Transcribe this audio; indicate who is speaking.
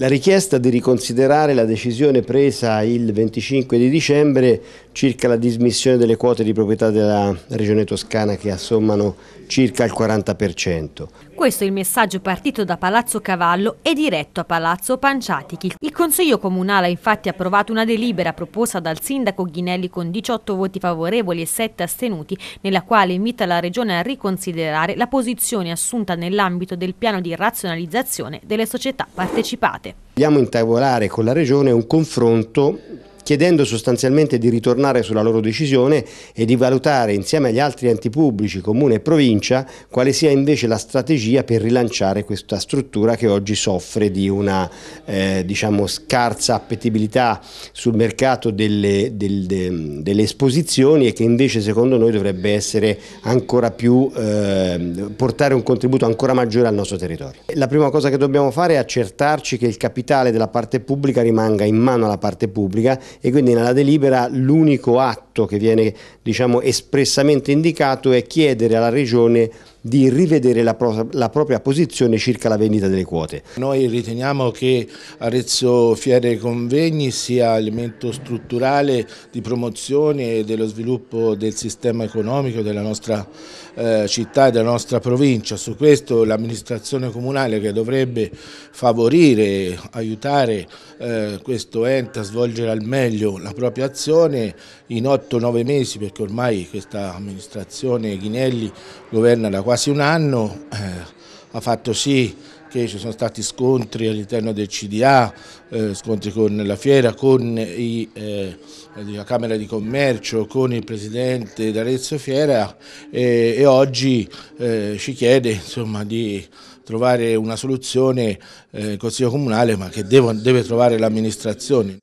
Speaker 1: La richiesta di riconsiderare la decisione presa il 25 di dicembre circa la dismissione delle quote di proprietà della Regione Toscana che assommano circa il 40%
Speaker 2: questo il messaggio partito da Palazzo Cavallo e diretto a Palazzo Panciatichi. Il Consiglio Comunale ha infatti approvato una delibera proposta dal sindaco Ghinelli con 18 voti favorevoli e 7 astenuti, nella quale invita la Regione a riconsiderare la posizione assunta nell'ambito del piano di razionalizzazione delle società partecipate.
Speaker 1: Dobbiamo intavolare con la Regione un confronto chiedendo sostanzialmente di ritornare sulla loro decisione e di valutare insieme agli altri enti pubblici, comune e provincia, quale sia invece la strategia per rilanciare questa struttura che oggi soffre di una eh, diciamo, scarsa appetibilità sul mercato delle, del, de, delle, esposizioni e che invece secondo noi dovrebbe essere ancora più, eh, portare un contributo ancora maggiore al nostro territorio. La prima cosa che dobbiamo fare è accertarci che il capitale della parte pubblica rimanga in mano alla parte pubblica e quindi nella delibera l'unico atto atto che viene diciamo, espressamente indicato è chiedere alla Regione di rivedere la, pro la, propria posizione circa la vendita delle quote.
Speaker 3: Noi riteniamo che Arezzo Fiere Convegni sia elemento strutturale di promozione e dello sviluppo del sistema economico della nostra eh, città e della nostra provincia. Su questo l'amministrazione comunale che dovrebbe favorire, aiutare eh, questo ente a svolgere al meglio la propria azione in ottica 8-9 mesi perché ormai questa amministrazione Ghinelli governa da quasi un anno, eh, ha fatto sì che ci sono stati scontri all'interno del CDA, eh, scontri con la fiera, con i, eh, la Camera di Commercio, con il Presidente d'Arezzo Fiera eh, e oggi eh, ci chiede insomma, di trovare una soluzione eh, il Consiglio Comunale ma che devo, deve trovare l'amministrazione.